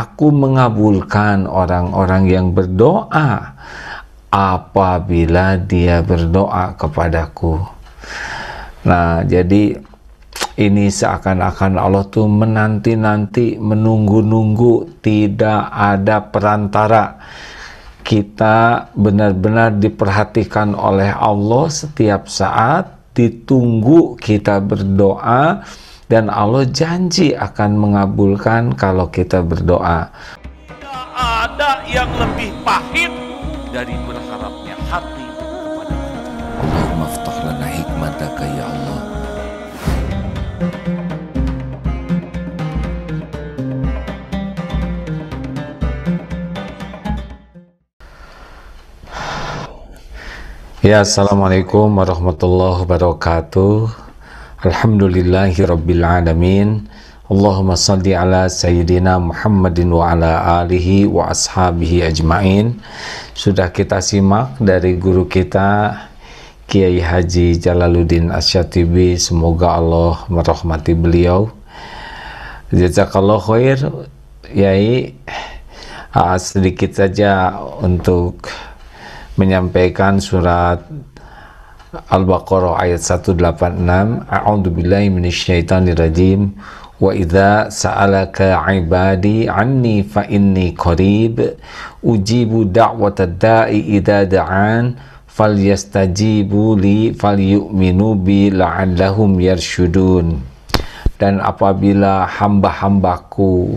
Aku mengabulkan orang-orang yang berdoa apabila dia berdoa kepadaku. Nah, jadi ini seakan-akan Allah tuh menanti-nanti, menunggu-nunggu, tidak ada perantara. Kita benar-benar diperhatikan oleh Allah setiap saat, ditunggu kita berdoa, dan Allah janji akan mengabulkan kalau kita berdoa. Tidak ada yang lebih pahit dari berharapnya hati kepada Allah aftah hikmataka ya Allah. Ya, Assalamualaikum warahmatullahi wabarakatuh. Alhamdulillahi Rabbil Alamin Allahumma salli ala Sayyidina Muhammadin wa ala alihi wa ashabihi ajmain Sudah kita simak dari guru kita Kiai Haji Jalaluddin Asyatibi Semoga Allah merahmati beliau Jazakallah khair Yai ah, sedikit saja untuk menyampaikan surat Al-Baqarah ayat 186 A'udzu billahi minasyaitonir rajim wa idza sa'alaka 'ibadi 'anni fa inni qarib ujibu da'watad da'i idza da'an falyastajibu li falyu'minu bi la'allahum yarshudun dan apabila hamba-hambaku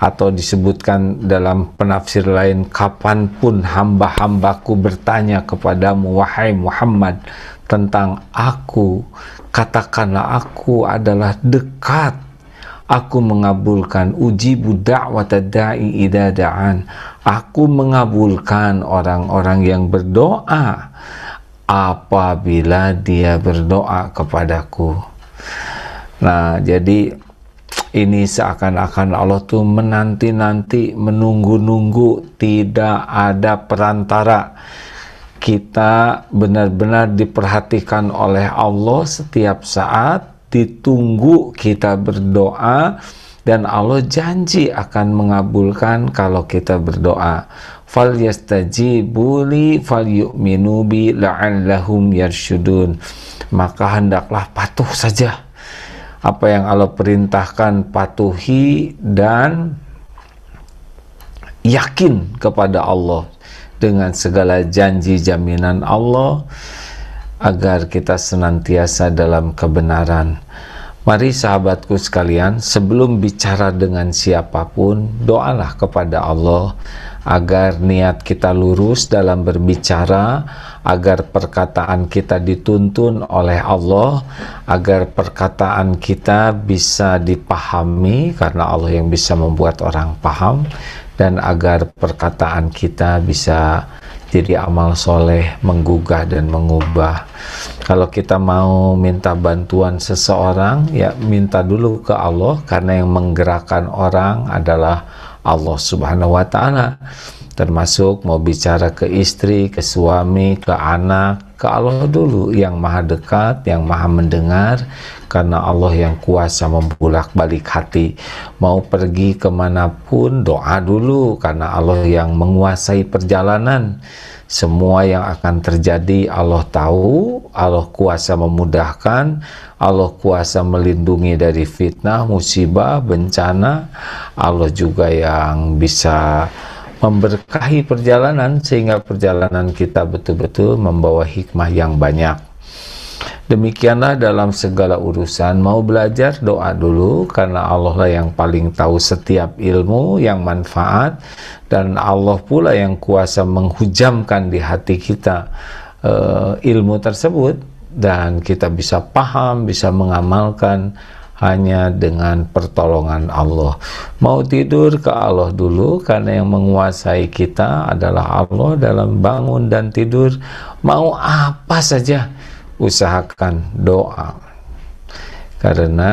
atau disebutkan dalam penafsir lain kapanpun hamba-hambaku bertanya kepadamu wahai Muhammad tentang aku katakanlah aku adalah dekat aku mengabulkan uji budak watadai idadaan aku mengabulkan orang-orang yang berdoa apabila dia berdoa kepadaku nah jadi ini seakan-akan Allah tuh menanti-nanti, menunggu-nunggu, tidak ada perantara. Kita benar-benar diperhatikan oleh Allah setiap saat, ditunggu kita berdoa, dan Allah janji akan mengabulkan kalau kita berdoa fal yastaji buli fal yu'minu bi la'allahum yarsyudun maka hendaklah patuh saja apa yang Allah perintahkan patuhi dan yakin kepada Allah dengan segala janji jaminan Allah agar kita senantiasa dalam kebenaran. Mari sahabatku sekalian, sebelum bicara dengan siapapun, doalah kepada Allah agar niat kita lurus dalam berbicara, agar perkataan kita dituntun oleh Allah, agar perkataan kita bisa dipahami karena Allah yang bisa membuat orang paham dan agar perkataan kita bisa jadi amal soleh menggugah dan mengubah kalau kita mau minta bantuan seseorang ya minta dulu ke Allah karena yang menggerakkan orang adalah Allah subhanahu wa ta'ala termasuk mau bicara ke istri, ke suami, ke anak ke Allah dulu yang maha dekat, yang maha mendengar karena Allah yang kuasa membulak balik hati mau pergi kemanapun doa dulu karena Allah yang menguasai perjalanan semua yang akan terjadi Allah tahu, Allah kuasa memudahkan, Allah kuasa melindungi dari fitnah, musibah, bencana, Allah juga yang bisa memberkahi perjalanan sehingga perjalanan kita betul-betul membawa hikmah yang banyak. Demikianlah dalam segala urusan mau belajar doa dulu karena Allah lah yang paling tahu setiap ilmu yang manfaat dan Allah pula yang kuasa menghujamkan di hati kita uh, ilmu tersebut dan kita bisa paham, bisa mengamalkan hanya dengan pertolongan Allah. Mau tidur ke Allah dulu karena yang menguasai kita adalah Allah dalam bangun dan tidur. Mau apa saja usahakan doa. Karena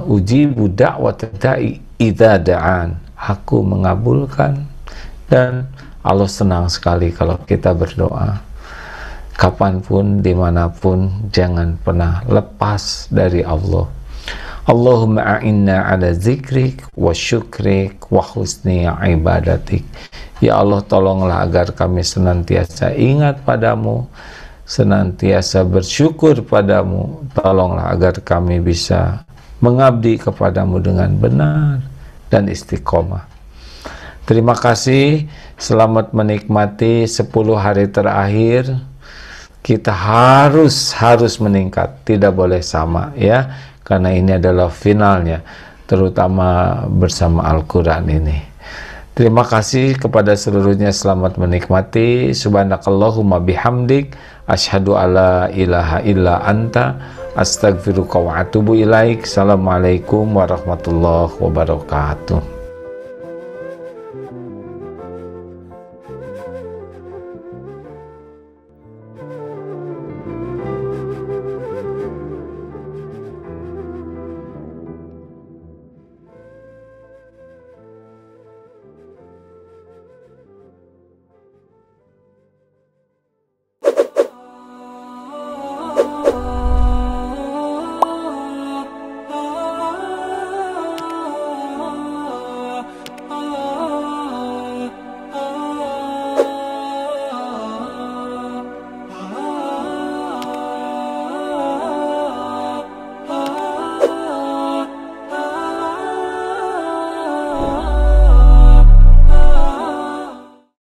uh, uji budak wa tadai da'an. Aku mengabulkan dan Allah senang sekali kalau kita berdoa kapanpun, dimanapun, jangan pernah lepas dari Allah. Allahumma a'inna ala zikrik wa syukrik wa husni ibadatik. Ya Allah tolonglah agar kami senantiasa ingat padamu, senantiasa bersyukur padamu. Tolonglah agar kami bisa mengabdi kepadamu dengan benar dan istiqomah. Terima kasih, selamat menikmati 10 hari terakhir. Kita harus harus meningkat, tidak boleh sama ya karena ini adalah finalnya terutama bersama Al-Quran ini terima kasih kepada seluruhnya selamat menikmati subhanakallahumma bihamdik ashadu alla ilaha illa anta Astagfiru wa atubu ilaik assalamualaikum warahmatullahi wabarakatuh